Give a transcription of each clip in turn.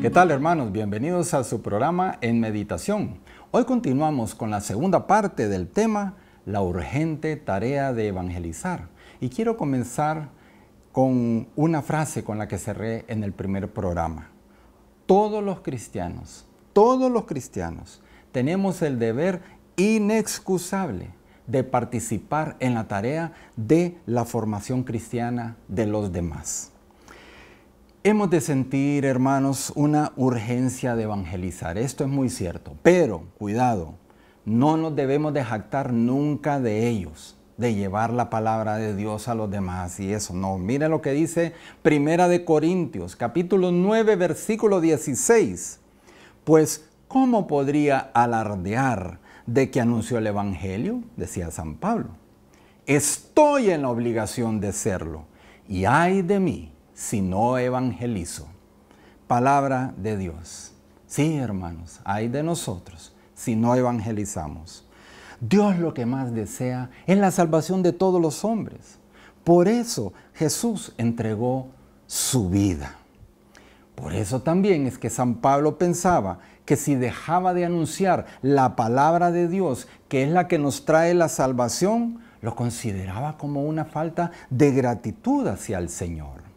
¿Qué tal hermanos? Bienvenidos a su programa En Meditación. Hoy continuamos con la segunda parte del tema, la urgente tarea de evangelizar. Y quiero comenzar con una frase con la que cerré en el primer programa. Todos los cristianos, todos los cristianos tenemos el deber inexcusable de participar en la tarea de la formación cristiana de los demás. Hemos de sentir, hermanos, una urgencia de evangelizar. Esto es muy cierto. Pero, cuidado, no nos debemos de jactar nunca de ellos, de llevar la palabra de Dios a los demás y eso. No, Mire lo que dice Primera de Corintios, capítulo 9, versículo 16. Pues, ¿cómo podría alardear de que anunció el Evangelio? Decía San Pablo. Estoy en la obligación de serlo. Y hay de mí si no evangelizo. Palabra de Dios. Sí, hermanos, hay de nosotros si no evangelizamos. Dios lo que más desea es la salvación de todos los hombres. Por eso Jesús entregó su vida. Por eso también es que San Pablo pensaba que si dejaba de anunciar la palabra de Dios, que es la que nos trae la salvación, lo consideraba como una falta de gratitud hacia el Señor.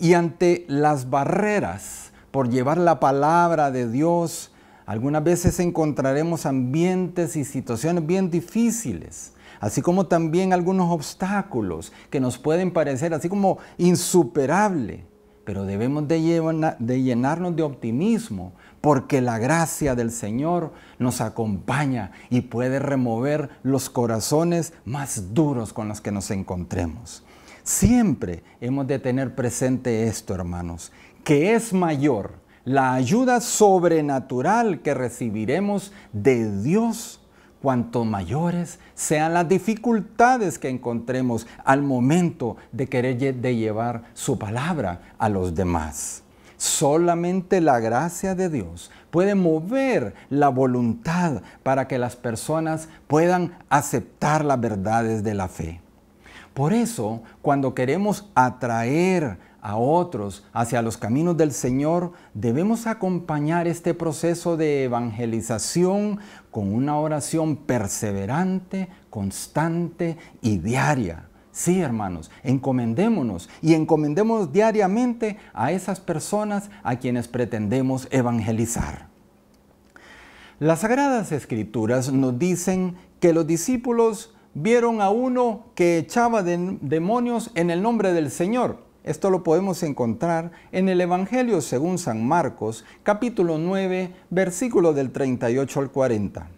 Y ante las barreras por llevar la palabra de Dios, algunas veces encontraremos ambientes y situaciones bien difíciles, así como también algunos obstáculos que nos pueden parecer así como insuperable, pero debemos de, de llenarnos de optimismo porque la gracia del Señor nos acompaña y puede remover los corazones más duros con los que nos encontremos. Siempre hemos de tener presente esto, hermanos, que es mayor la ayuda sobrenatural que recibiremos de Dios cuanto mayores sean las dificultades que encontremos al momento de querer de llevar su palabra a los demás. Solamente la gracia de Dios puede mover la voluntad para que las personas puedan aceptar las verdades de la fe. Por eso, cuando queremos atraer a otros hacia los caminos del Señor, debemos acompañar este proceso de evangelización con una oración perseverante, constante y diaria. Sí, hermanos, encomendémonos y encomendémonos diariamente a esas personas a quienes pretendemos evangelizar. Las Sagradas Escrituras nos dicen que los discípulos vieron a uno que echaba demonios en el nombre del Señor. Esto lo podemos encontrar en el Evangelio según San Marcos, capítulo 9, versículo del 38 al 40.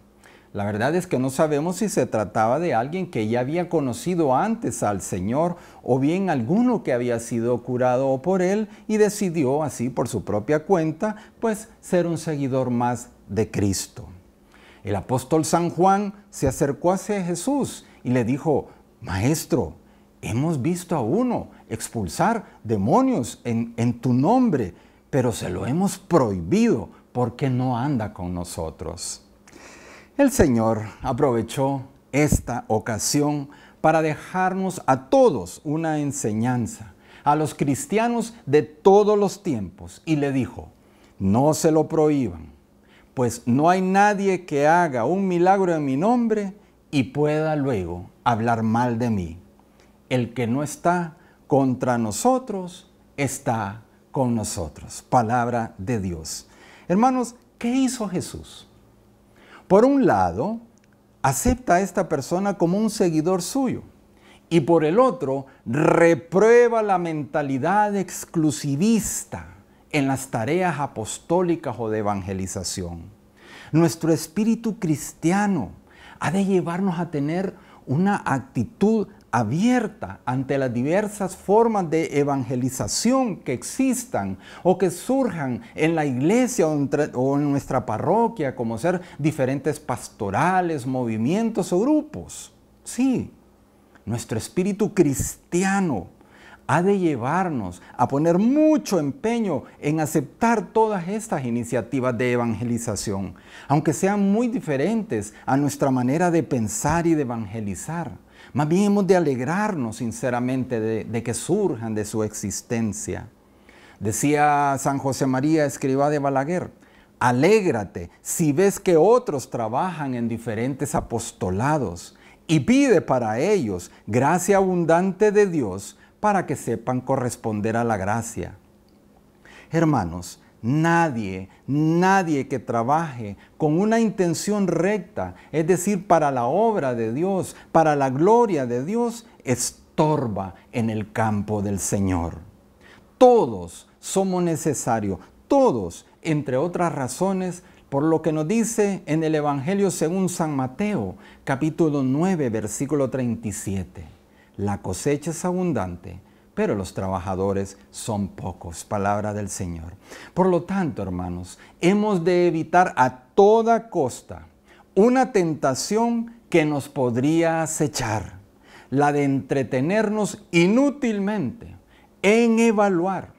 La verdad es que no sabemos si se trataba de alguien que ya había conocido antes al Señor o bien alguno que había sido curado por él y decidió así por su propia cuenta, pues ser un seguidor más de Cristo. El apóstol San Juan se acercó hacia Jesús y le dijo, Maestro, hemos visto a uno expulsar demonios en, en tu nombre, pero se lo hemos prohibido porque no anda con nosotros. El Señor aprovechó esta ocasión para dejarnos a todos una enseñanza, a los cristianos de todos los tiempos, y le dijo, no se lo prohíban, pues no hay nadie que haga un milagro en mi nombre y pueda luego hablar mal de mí. El que no está contra nosotros, está con nosotros. Palabra de Dios. Hermanos, ¿qué hizo Jesús? Por un lado, acepta a esta persona como un seguidor suyo y por el otro, reprueba la mentalidad exclusivista en las tareas apostólicas o de evangelización. Nuestro espíritu cristiano ha de llevarnos a tener una actitud abierta ante las diversas formas de evangelización que existan o que surjan en la iglesia o en, nuestra parroquia, como ser diferentes pastorales, movimientos o grupos. Sí, nuestro espíritu cristiano ha de llevarnos a poner mucho empeño en aceptar todas estas iniciativas de evangelización, aunque sean muy diferentes a nuestra manera de pensar y de evangelizar. Más bien hemos de alegrarnos sinceramente de, que surjan de su existencia. Decía San José María, escriba de Balaguer, alégrate si ves que otros trabajan en diferentes apostolados y pide para ellos gracia abundante de Dios para que sepan corresponder a la gracia. Hermanos, nadie, nadie que trabaje con una intención recta, es decir, para la obra de Dios, para la gloria de Dios, estorba en el campo del Señor. Todos somos necesarios, todos, entre otras razones, por lo que nos dice en el Evangelio según San Mateo, capítulo 9, versículo 37. La cosecha es abundante, pero los trabajadores son pocos. Palabra del Señor. Por lo tanto, hermanos, hemos de evitar a toda costa una tentación que nos podría acechar, la de entretenernos inútilmente en evaluar,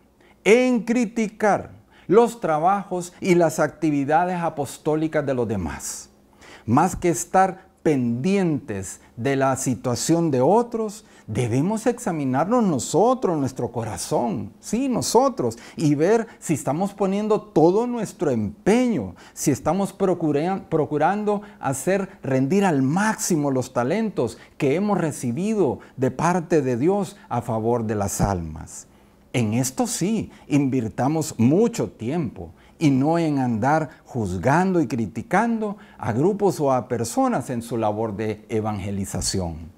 en criticar los trabajos y las actividades apostólicas de los demás, más que estar pendientes de la situación de otros, debemos examinarnos nosotros, nuestro corazón, sí, nosotros, y ver si estamos poniendo todo nuestro empeño, si estamos procurando hacer rendir al máximo los talentos que hemos recibido de parte de Dios a favor de las almas. En esto sí, invirtamos mucho tiempo y no en andar juzgando y criticando a grupos o a personas en su labor de evangelización.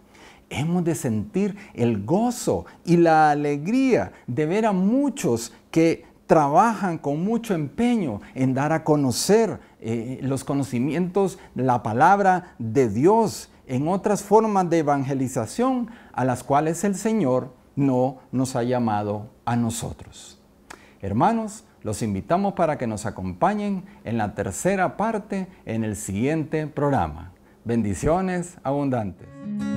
Hemos de sentir el gozo y la alegría de ver a muchos que trabajan con mucho empeño en dar a conocer eh, los conocimientos, la palabra de Dios en otras formas de evangelización a las cuales el Señor no nos ha llamado a nosotros. Hermanos, los invitamos para que nos acompañen en la tercera parte en el siguiente programa. Bendiciones abundantes.